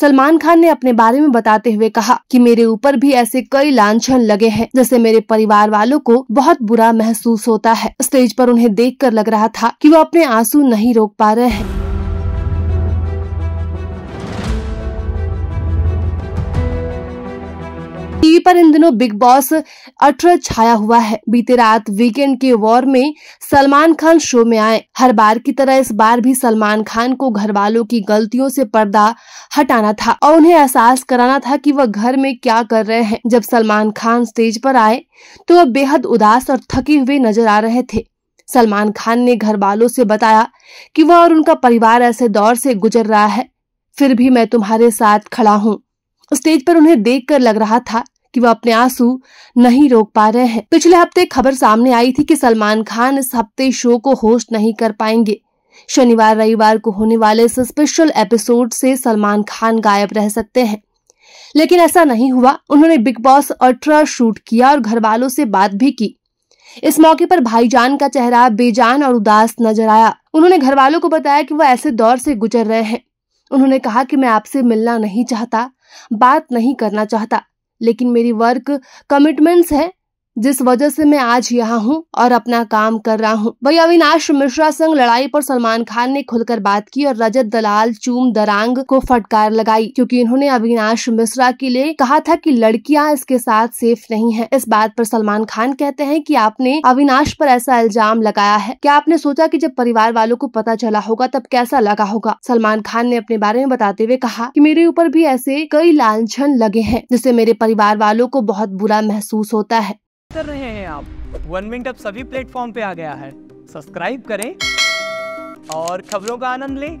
सलमान खान ने अपने बारे में बताते हुए कहा कि मेरे ऊपर भी ऐसे कई लाछन लगे हैं जैसे मेरे परिवार वालों को बहुत बुरा महसूस होता है स्टेज पर उन्हें देख कर लग रहा था कि वो अपने आंसू नहीं रोक पा रहे हैं टीवी पर इन दिनों बिग बॉस अठर छाया हुआ है बीते रात वीकेंड के वॉर में सलमान खान शो में आए हर बार की तरह इस बार भी सलमान खान को घर वालों की गलतियों से पर्दा हटाना था और उन्हें एहसास कराना था कि वह घर में क्या कर रहे हैं जब सलमान खान स्टेज पर आए तो वह बेहद उदास और थके हुए नजर आ रहे थे सलमान खान ने घर वालों से बताया कि वह और उनका परिवार ऐसे दौर से गुजर रहा है फिर भी मैं तुम्हारे साथ खड़ा हूँ स्टेज पर उन्हें देखकर लग रहा था कि वह अपने आंसू नहीं रोक पा रहे हैं पिछले हफ्ते खबर सामने आई थी कि सलमान खान इस हफ्ते शो को होस्ट नहीं कर पाएंगे शनिवार रविवार को होने वाले इस स्पेशल एपिसोड से सलमान खान गायब रह सकते हैं लेकिन ऐसा नहीं हुआ उन्होंने बिग बॉस अल्ट्रा शूट किया और घर वालों से बात भी की इस मौके पर भाईजान का चेहरा बेजान और उदास नजर आया उन्होंने घर वालों को बताया कि वह ऐसे दौर से गुजर रहे हैं उन्होंने कहा कि मैं आपसे मिलना नहीं चाहता बात नहीं करना चाहता लेकिन मेरी वर्क कमिटमेंट्स है जिस वजह से मैं आज यहाँ हूँ और अपना काम कर रहा हूँ वही अविनाश मिश्रा संग लड़ाई पर सलमान खान ने खुलकर बात की और रजत दलाल चूम दरांग को फटकार लगाई क्योंकि इन्होंने अविनाश मिश्रा के लिए कहा था कि लड़कियाँ इसके साथ सेफ नहीं है इस बात पर सलमान खान कहते हैं कि आपने अविनाश पर ऐसा इल्जाम लगाया है क्या आपने सोचा की जब परिवार वालों को पता चला होगा तब कैसा लगा होगा सलमान खान ने अपने बारे में बताते हुए कहा की मेरे ऊपर भी ऐसे कई लालछन लगे हैं जिससे मेरे परिवार वालों को बहुत बुरा महसूस होता है कर रहे हैं आप वन मिनट अब सभी प्लेटफॉर्म पे आ गया है सब्सक्राइब करें और खबरों का आनंद लें